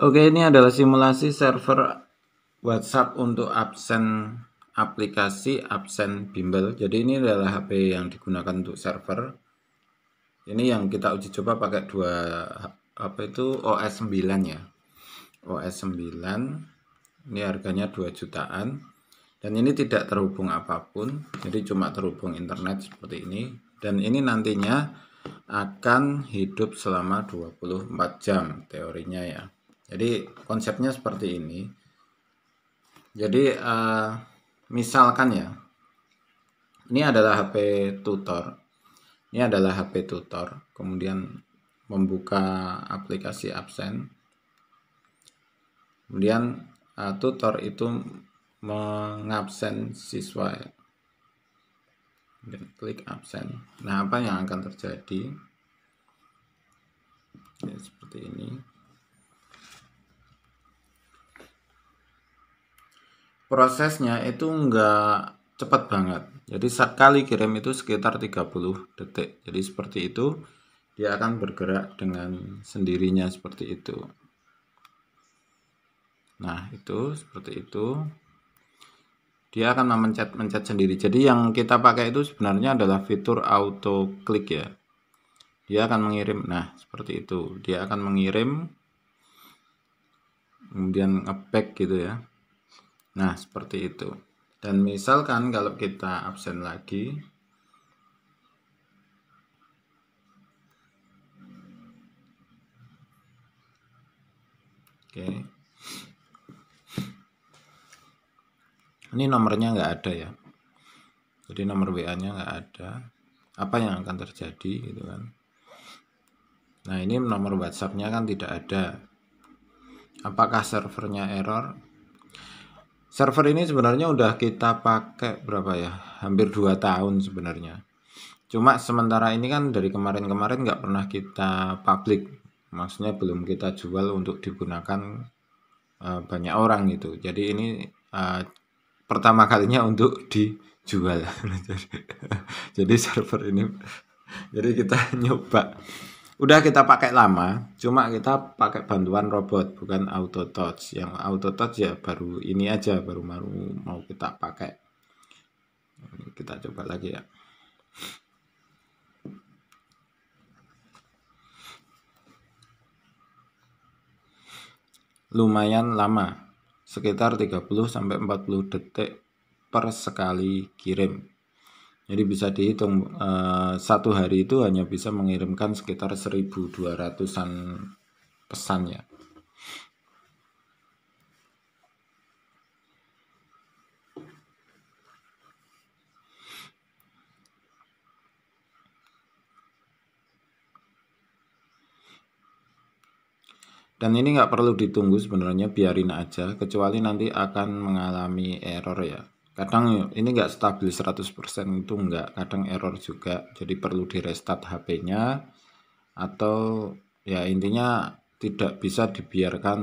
Oke, ini adalah simulasi server WhatsApp untuk absen aplikasi absen bimbel. Jadi ini adalah HP yang digunakan untuk server. Ini yang kita uji coba pakai dua apa itu OS 9 ya. OS 9. Ini harganya 2 jutaan. Dan ini tidak terhubung apapun, jadi cuma terhubung internet seperti ini. Dan ini nantinya akan hidup selama 24 jam teorinya ya. Jadi konsepnya seperti ini. Jadi uh, misalkan ya, ini adalah HP tutor. Ini adalah HP tutor. Kemudian membuka aplikasi absen. Kemudian uh, tutor itu mengabsen siswa. Dan klik absen. Nah, apa yang akan terjadi? Ya, seperti ini. prosesnya itu enggak cepat banget. Jadi sekali kirim itu sekitar 30 detik. Jadi seperti itu dia akan bergerak dengan sendirinya seperti itu. Nah, itu seperti itu. Dia akan memencet-mencet sendiri. Jadi yang kita pakai itu sebenarnya adalah fitur auto klik ya. Dia akan mengirim. Nah, seperti itu. Dia akan mengirim kemudian ngepek gitu ya. Nah, seperti itu. Dan misalkan kalau kita absen lagi, Oke. Okay. Ini nomornya nggak ada ya. Jadi nomor WA-nya nggak ada. Apa yang akan terjadi gitu kan? Nah ini nomor WhatsApp-nya kan tidak ada. Apakah servernya error? Server ini sebenarnya udah kita pakai berapa ya? Hampir 2 tahun sebenarnya. Cuma sementara ini kan dari kemarin-kemarin nggak pernah kita publik, Maksudnya belum kita jual untuk digunakan uh, banyak orang gitu. Jadi ini uh, pertama kalinya untuk dijual. jadi server ini jadi kita nyoba udah kita pakai lama, cuma kita pakai bantuan robot bukan auto touch. Yang auto touch ya baru ini aja baru baru mau kita pakai. Kita coba lagi ya. Lumayan lama, sekitar 30 sampai 40 detik per sekali kirim. Jadi bisa dihitung uh, satu hari itu hanya bisa mengirimkan sekitar 1200-an pesan ya. Dan ini nggak perlu ditunggu sebenarnya biarin aja kecuali nanti akan mengalami error ya kadang ini nggak stabil 100% itu nggak kadang error juga jadi perlu di restart HP-nya atau ya intinya tidak bisa dibiarkan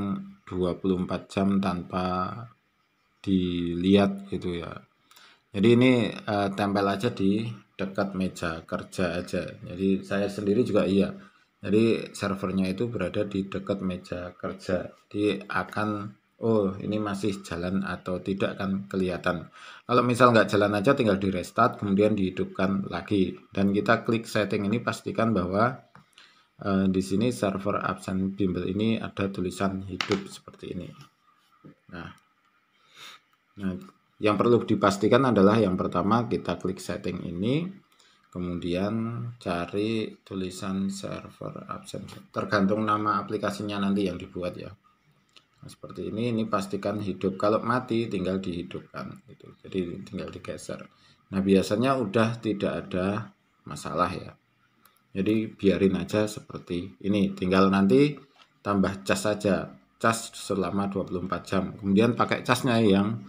24 jam tanpa dilihat gitu ya jadi ini uh, tempel aja di dekat meja kerja aja jadi saya sendiri juga iya jadi servernya itu berada di dekat meja kerja di akan oh ini masih jalan atau tidak kan kelihatan. Kalau misal nggak jalan aja tinggal di restart kemudian dihidupkan lagi. Dan kita klik setting ini pastikan bahwa eh, di sini server absen bimbel ini ada tulisan hidup seperti ini. Nah, nah yang perlu dipastikan adalah yang pertama kita klik setting ini kemudian cari tulisan server absen tergantung nama aplikasinya nanti yang dibuat ya nah, seperti ini ini pastikan hidup kalau mati tinggal dihidupkan gitu jadi tinggal digeser nah biasanya udah tidak ada masalah ya jadi biarin aja seperti ini tinggal nanti tambah cas saja cas selama 24 jam kemudian pakai casnya yang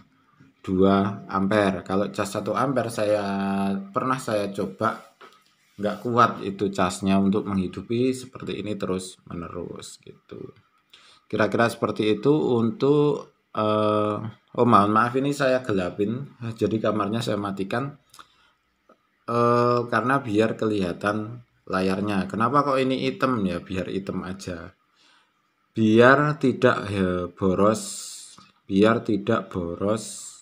2 ampere kalau cas 1 ampere saya pernah saya coba nggak kuat itu casnya untuk menghidupi seperti ini terus menerus gitu Kira-kira seperti itu untuk uh, oh mohon maaf ini saya gelapin jadi kamarnya saya matikan uh, karena biar kelihatan layarnya. Kenapa kok ini hitam ya? Biar hitam aja. Biar tidak ya, boros, biar tidak boros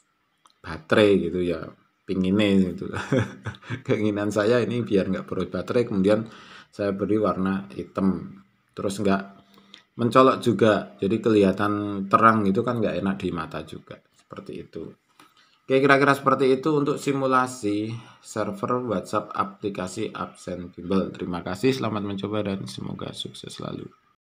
baterai gitu ya. Pinginnya gitu. Keinginan saya ini biar nggak boros baterai. Kemudian saya beri warna hitam. Terus nggak mencolok juga jadi kelihatan terang gitu kan nggak enak di mata juga seperti itu oke kira-kira seperti itu untuk simulasi server WhatsApp aplikasi Absent terima kasih selamat mencoba dan semoga sukses selalu